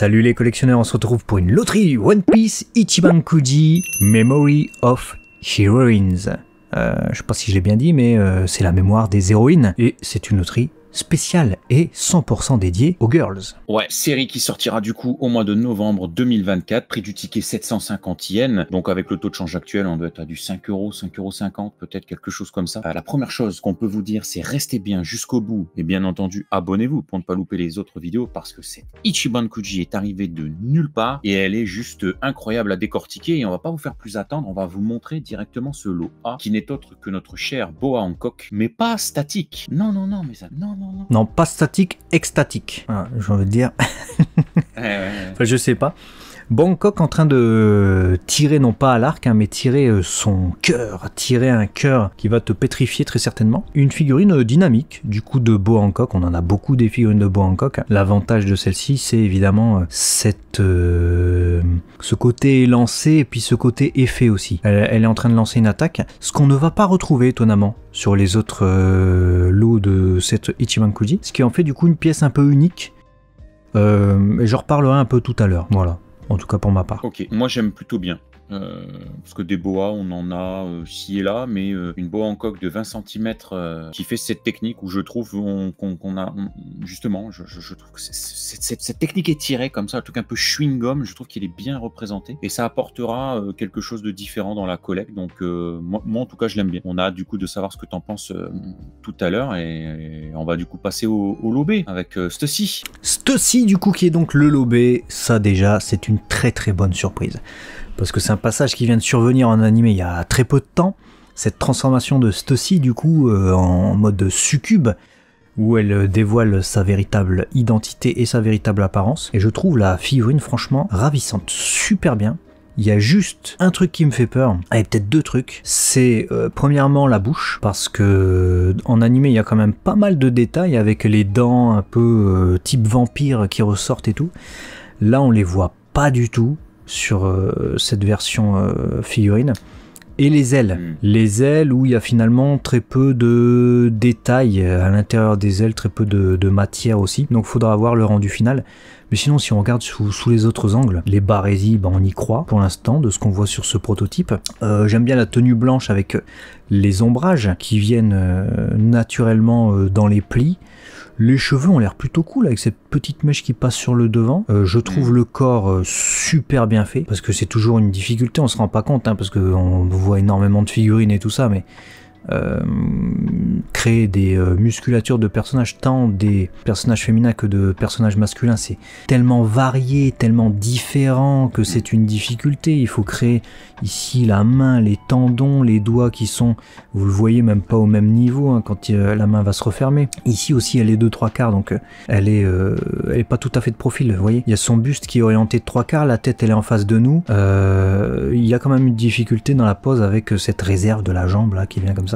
Salut les collectionneurs, on se retrouve pour une loterie One Piece Ichiban Kuji Memory of Heroines. Euh, je sais pas si je l'ai bien dit, mais euh, c'est la mémoire des héroïnes. Et c'est une loterie spéciale et 100% dédiée aux girls. Ouais, série qui sortira du coup au mois de novembre 2024, prix du ticket 750 yens. Donc avec le taux de change actuel, on doit être à du 5 euros, 5 euros 50, peut-être quelque chose comme ça. Euh, la première chose qu'on peut vous dire, c'est restez bien jusqu'au bout et bien entendu abonnez-vous pour ne pas louper les autres vidéos parce que cette Ichiban Kuji est arrivée de nulle part et elle est juste incroyable à décortiquer et on va pas vous faire plus attendre, on va vous montrer directement ce lot A qui n'est autre que notre cher Boa Hancock, mais pas statique. Non, non, non, mes amis, non, non, pas statique, extatique. j'ai envie de dire. je sais pas. Bangkok en train de tirer non pas à l'arc, hein, mais tirer euh, son cœur, tirer un cœur qui va te pétrifier très certainement. Une figurine euh, dynamique, du coup de Bo Hancock, on en a beaucoup des figurines de Bo Hancock. Hein. L'avantage de celle-ci, c'est évidemment euh, cette, ce côté lancé et puis ce côté effet aussi. Elle, est en train de lancer une attaque, ce qu'on ne va pas retrouver étonnamment sur les autres lots de cette Kuji. ce qui en fait du coup une pièce un peu unique. Euh, j'en reparlerai un peu tout à l'heure, voilà en tout cas pour ma part. Ok, moi j'aime plutôt bien. Euh, parce que des boas, on en a euh, ci et là, mais euh, une boa en coque de 20 cm qui fait cette technique où je trouve qu'on a. justement, je, trouve que cette technique est tirée comme ça, un truc un peu chewing-gum, je trouve qu'il est bien représenté. Et ça apportera quelque chose de différent dans la collecte. Donc, moi, en tout cas, je l'aime bien. On a du coup de savoir ce que t'en penses tout à l'heure et, on va du coup passer au, au lobé avec ceci. Ceci, du coup, qui est donc le lobé, ça déjà, c'est une très très bonne surprise parce que c'est un passage qui vient de survenir en animé il y a très peu de temps. Cette transformation de Stussy, du coup, euh, en mode succube, où elle dévoile sa véritable identité et sa véritable apparence. Et je trouve la figurine franchement ravissante, super bien. Il y a juste un truc qui me fait peur, ah, et peut-être deux trucs. C'est euh, premièrement la bouche, parce que en animé il y a quand même pas mal de détails avec les dents un peu euh, type vampire qui ressortent et tout. Là on les voit pas du tout sur euh, cette version euh, figurine. Et les ailes. Mm. Les ailes où il y a finalement très peu de détails à l'intérieur des ailes, très peu de, matière aussi. Donc faudra voir le rendu final. Mais sinon, si on regarde sous, les autres angles, les barésies, ben on y croit pour l'instant de ce qu'on voit sur ce prototype. Euh, j'aime bien la tenue blanche avec les ombrages qui viennent naturellement dans les plis. Les cheveux ont l'air plutôt cool avec cette petite mèche qui passe sur le devant. Euh, je trouve mm. le corps euh, super bien fait parce que c'est toujours une difficulté, on se rend pas compte hein, parce qu'on voit énormément de figurines et tout ça, mais euh, créer des euh, musculatures de personnages, tant des personnages féminins que de personnages masculins, c'est tellement varié, tellement différent que c'est une difficulté. Il faut créer ici la main, les tendons, les doigts qui sont, vous le voyez, même pas au même niveau hein, quand la main va se refermer. Ici aussi, elle est de trois quarts, donc euh, elle est, est pas tout à fait de profil. Vous voyez, il y a son buste qui est orienté de trois quarts, la tête elle est en face de nous. il y a quand même une difficulté dans la pose avec cette réserve de la jambe là qui vient comme ça.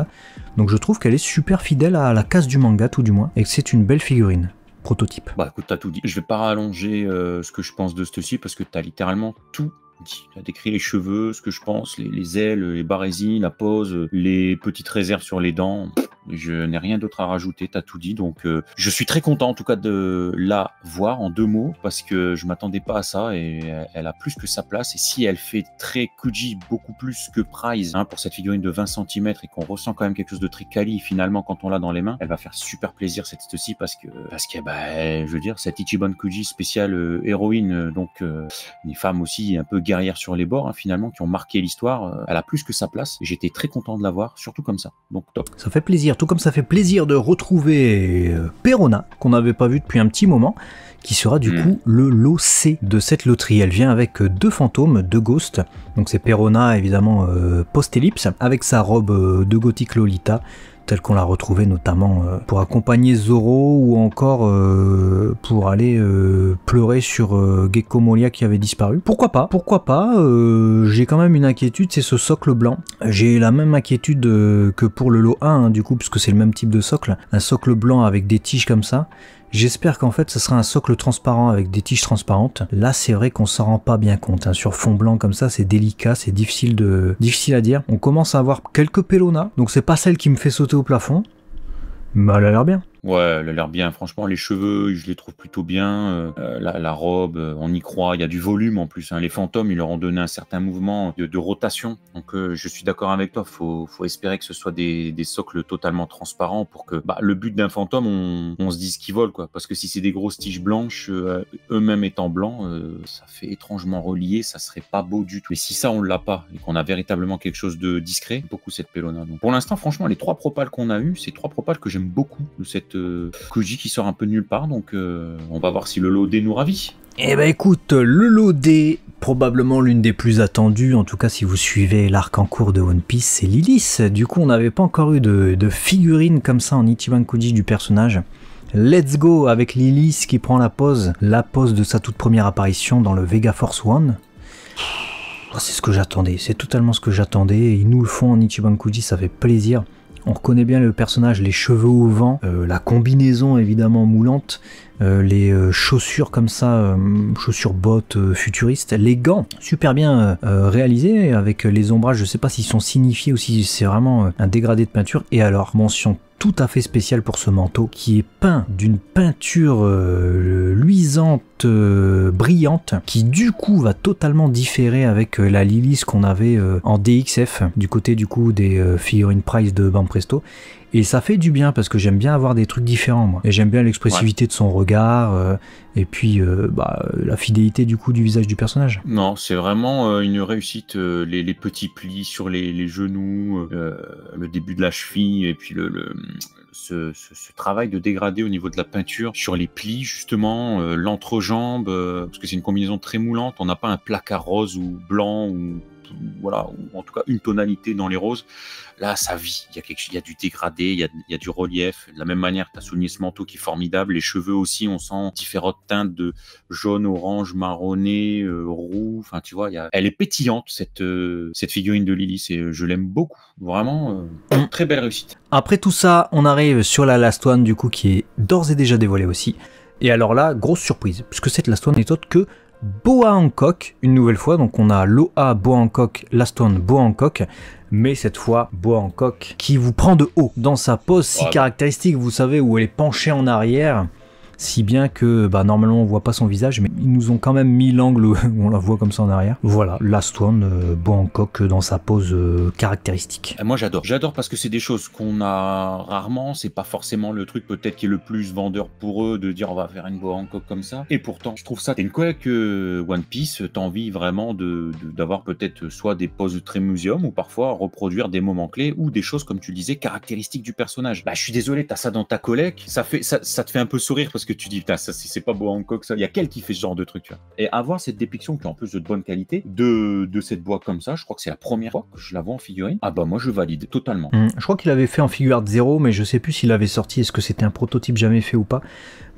Donc je trouve qu'elle est super fidèle à la case du manga, tout du moins, et que c'est une belle figurine. Prototype. Bah écoute, t'as tout dit. Je vais pas rallonger euh, ce que je pense de ceci parce que t'as littéralement tout tu as décrit les cheveux, ce que je pense, les, ailes, les barésies, la pose, les petites réserves sur les dents. Je n'ai rien d'autre à rajouter, tu as tout dit. Donc, euh, je suis très content en tout cas de la voir en deux mots parce que je m'attendais pas à ça et elle a plus que sa place. Et si elle fait très Kuji beaucoup plus que Prize hein, pour cette figurine de 20 cm et qu'on ressent quand même quelque chose de très quali finalement quand on l'a dans les mains, elle va faire super plaisir cette ci parce que parce que bah, je veux dire cette Ichiban Kuji spéciale euh, héroïne donc une euh, femme aussi un peu guerrière derrière sur les bords, hein, finalement, qui ont marqué l'histoire. Euh, elle a plus que sa place. J'étais très content de la voir, surtout comme ça. Donc top. Ça fait plaisir, tout comme ça fait plaisir de retrouver euh, Perona, qu'on n'avait pas vu depuis un petit moment, qui sera du mm. coup le lot C de cette loterie. Elle vient avec euh, deux fantômes, deux ghosts. Donc c'est Perona, évidemment, post-ellipse, avec sa robe de gothique Lolita telle qu'on l'a retrouvée notamment euh, pour accompagner Zoro ou encore euh, pour aller euh, pleurer sur Gecko Molia qui avait disparu. Pourquoi pas Pourquoi pas J'ai quand même une inquiétude, c'est ce socle blanc. J'ai la même inquiétude que pour le lot 1 hein, du coup, puisque c'est le même type de socle. Un socle blanc avec des tiges comme ça. J'espère qu'en fait ce sera un socle transparent avec des tiges transparentes. Là c'est vrai qu'on s'en rend pas bien compte. Hein. Sur fond blanc comme ça c'est délicat, c'est difficile de difficile à dire. On commence à avoir quelques pelonas, donc c'est pas celle qui me fait sauter au plafond, mais elle a l'air bien. Ouais, elle a l'air bien. Franchement, les cheveux, je les trouve plutôt bien. Euh, euh, la, la, robe, euh, on y croit. Il y a du volume en plus. Hein. Les fantômes, ils leur ont donné un certain mouvement de, rotation. Donc, je suis d'accord avec toi. Faut, faut espérer que ce soit des, des socles totalement transparents pour que bah, le but d'un fantôme, on, on se dise qu'il vole, quoi. Parce que si c'est des grosses tiges blanches, eux-mêmes étant blancs, ça fait étrangement relié. Ça serait pas beau du tout. Et si ça, on l'a pas et qu'on a véritablement quelque chose de discret, beaucoup cette pelona. Donc, pour l'instant, franchement, les trois propales qu'on a eu, c'est trois propales que j'aime beaucoup de cette euh, Koji qui sort un peu nulle part. Donc euh, on va voir si le lot D nous ravit. Et eh ben écoute, le lot D, probablement l'une des plus attendues, en tout cas si vous suivez l'arc en cours de One Piece, c'est Lilith. Du coup, on n'avait pas encore eu de, figurine comme ça en Ichiban Koji du personnage. Let's go avec Lilith qui prend la pose, la pose de sa toute première apparition dans le Vega Force One. Oh, c'est ce que j'attendais, c'est totalement ce que j'attendais. Ils nous le font en Ichiban Koji, ça fait plaisir. On reconnaît bien le personnage, les cheveux au vent, euh, la combinaison évidemment moulante, euh, les euh, chaussures comme ça, euh, chaussures bottes futuristes, les gants super bien réalisés avec les ombrages, je sais pas s'ils sont signifiés ou si c'est vraiment un dégradé de peinture. Et alors, mention tout à fait spéciale pour ce manteau qui est peint d'une peinture luisante, brillante, qui du coup va totalement différer avec la lilice qu'on avait en DXF du côté du coup des figurines Price de Banpresto et ça fait du bien parce que j'aime bien avoir des trucs différents, Et j'aime bien l'expressivité de son regard euh, et puis euh, bah, la fidélité du du visage du personnage. Non, c'est vraiment euh, une réussite. Les, petits plis sur les, genoux, le début de la cheville et puis le, ce, travail de dégradé au niveau de la peinture sur les plis, justement, l'entrejambe, parce que c'est une combinaison très moulante. On n'a pas un placard rose ou blanc ou voilà, ou en tout cas une tonalité dans les roses. Là, ça vit. Il y a, quelque, y a du dégradé, il y a, y a, du relief. De la même manière, tu as souligné ce manteau qui est formidable. Les cheveux aussi, on sent différentes teintes de jaune, orange, marronné, euh, roux. Enfin, tu vois, elle est pétillante, cette, euh, cette figurine de Lily. C'est, je l'aime beaucoup. Vraiment, euh, très belle réussite. Après tout ça, on arrive sur la Last du coup, qui est d'ores et déjà dévoilée aussi. Et alors là, grosse surprise, puisque cette Last One n'est autre que Boa Hancock, une nouvelle fois. Donc on a Loa Boa Hancock, Lastone Boa Hancock, mais cette fois Boa Hancock qui vous prend de haut dans sa pose si caractéristique, vous savez, où elle est penchée en arrière si bien que bah, normalement on voit pas son visage, mais ils nous ont quand même mis l'angle où on la voit comme ça en arrière. Voilà, Last One, euh, Bangkok euh, dans sa pose euh, caractéristique. Ah, moi j'adore, j'adore parce que c'est des choses qu'on a rarement, c'est pas forcément le truc peut-être qui est le plus vendeur pour eux de dire on va faire une Bangkok comme ça. Et pourtant, je trouve ça, t'es une quoi que euh, One Piece, t'envie vraiment d'avoir peut-être soit des poses très museum ou parfois reproduire des moments clés ou des choses comme tu disais caractéristiques du personnage. Bah je suis désolé, t'as ça dans ta collègue, ça fait ça, te fait un peu sourire parce que tu dis, putain, ça, c'est pas beau Hancock, ça. Il y a quel qui fait ce genre de truc, tu vois. Et avoir cette dépiction qui est en plus de bonne qualité de, de cette boîte comme ça, je crois que c'est la première fois que je la vois en figurine. Ah bah moi, je valide totalement. Mmh, je crois qu'il avait fait en figure zéro, mais je sais plus s'il avait sorti, est-ce que c'était un prototype jamais fait ou pas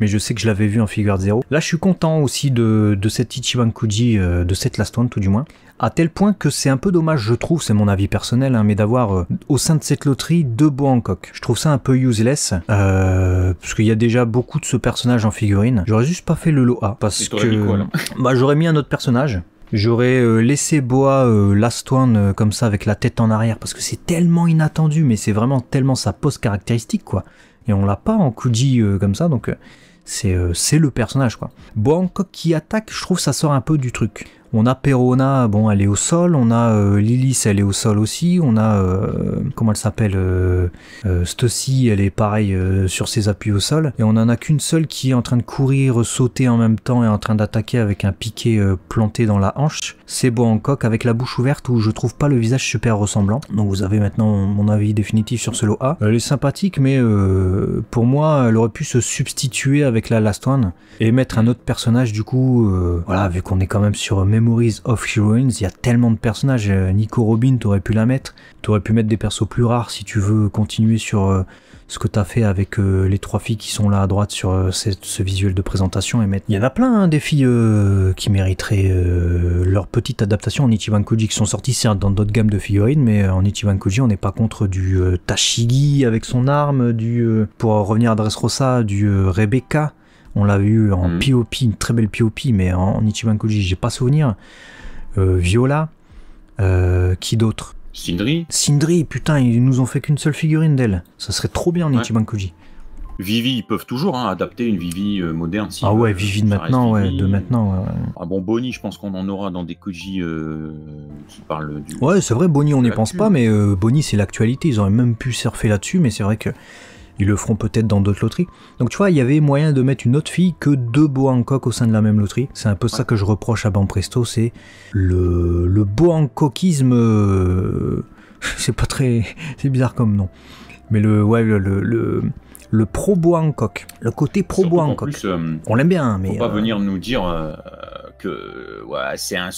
mais je sais que je l'avais vu en figure 0. Là, je suis content aussi de, de cette Ichiban Kuji, euh, de cette Last One tout du moins, à tel point que c'est un peu dommage, je trouve, c'est mon avis personnel, hein, mais d'avoir euh, au sein de cette loterie deux beaux Hancock. Je trouve ça un peu useless, euh, parce qu'il y a déjà beaucoup de ce personnage en figurine. J'aurais juste pas fait le lot A, parce que bah, j'aurais mis un autre personnage. J'aurais laissé Boa Last One comme ça avec la tête en arrière parce que c'est tellement inattendu, mais c'est vraiment tellement sa pose caractéristique quoi. Et on l'a pas en Kuji comme ça, donc euh, c'est le personnage quoi. Bon, qui attaque, je trouve ça sort un peu du truc. On a Perona, bon, elle est au sol. On a euh, Lilith, elle est au sol aussi. On a, euh, comment elle s'appelle euh, euh Stussy, elle est pareil sur ses appuis au sol. Et on en a qu'une seule qui est en train de courir, sauter en même temps et en train d'attaquer avec un piquet planté dans la hanche. C'est coque avec la bouche ouverte où je trouve pas le visage super ressemblant. Donc vous avez maintenant mon avis définitif sur ce lot A. Elle est sympathique, mais pour moi, elle aurait pu se substituer avec la Last One et mettre un autre personnage du coup. voilà, vu qu'on est quand même sur Memories of Heroines, il y a tellement de personnages. Euh, Nico Robin, aurais pu la mettre. T'aurais pu mettre des persos plus rares si tu veux continuer sur euh, ce que t'as fait avec euh, les trois filles qui sont là à droite sur ce visuel de présentation. Et mettre... Il y en a plein hein, des filles qui mériteraient leur petite adaptation en Ichiban Koji, qui sont sorties certes dans d'autres gammes de figurines, mais en Ichiban Koji, on n'est pas contre du Tashigi avec son arme, du pour revenir à Dressrosa, du Rebecca. On l'a vu en POP, mm. une très belle POP, mais en, en Ichiban Koji, j'ai pas souvenir. Euh, Viola, euh, qui d'autre Sindri. Sindri, putain, ils nous ont fait qu'une seule figurine d'elle. Ça serait trop bien en Ichiban Koji. Vivi, ils peuvent toujours hein, adapter une Vivi euh, moderne. ah ouais, Vivi de maintenant, ouais, de maintenant. Ah bon, Bonnie, je pense qu'on en aura dans des Koji qui parlent du. Ouais, c'est vrai, Bonnie, on n'y pense pas, mais Bonnie, c'est l'actualité. Ils auraient même pu surfer là-dessus, mais c'est vrai que ils le feront peut-être dans d'autres loteries. Donc tu vois, il y avait moyen de mettre une autre fille que deux en Hancock au sein de la même loterie. C'est un peu ça que je reproche à Banpresto, c'est le, le en Hancockisme. Euh, c'est pas très. C'est bizarre comme nom. Mais le. Ouais, le, le, le le pro Hancock, le côté pro en euh, on l'aime bien, mais. on pas euh, venir nous dire, c'est un,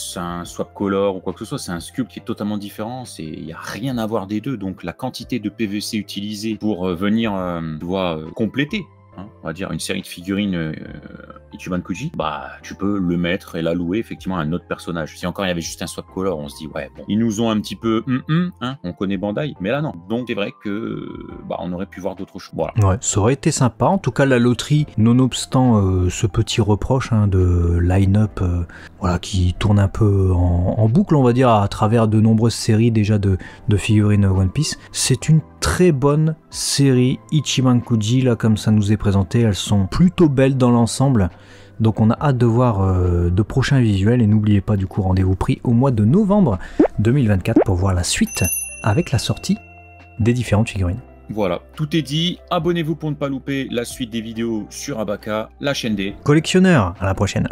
swap color ou quoi que ce soit, c'est un sculpt qui est totalement différent. Il n'y a rien à voir des deux. Donc la quantité de PVC utilisée pour euh, venir doit euh, euh, compléter Hein, on va dire une série de figurines euh, Ichiban Kuji, bah tu peux le mettre et la louer effectivement à un autre personnage. Si encore il y avait juste un swap color, on se dit ouais bon, ils nous ont un petit peu, hum, hum, hein, on connaît Bandai, mais là non. Donc c'est vrai que bah on aurait pu voir d'autres choses. Voilà. ça aurait été sympa. En tout cas la loterie, nonobstant euh, ce petit reproche hein, de line-up, euh, voilà qui tourne un peu en, en, boucle, on va dire à travers de nombreuses séries déjà de, de figurines One Piece, c'est une très bonne série Ichimankuji, là comme ça nous est présenté, elles sont plutôt belles dans l'ensemble. Donc on a hâte de voir euh, de prochains visuels et n'oubliez pas du coup rendez-vous pris au mois de novembre 2024 pour voir la suite avec la sortie des différentes figurines. Voilà, tout est dit. Abonnez-vous pour ne pas louper la suite des vidéos sur Abaka, la chaîne des collectionneurs. À la prochaine.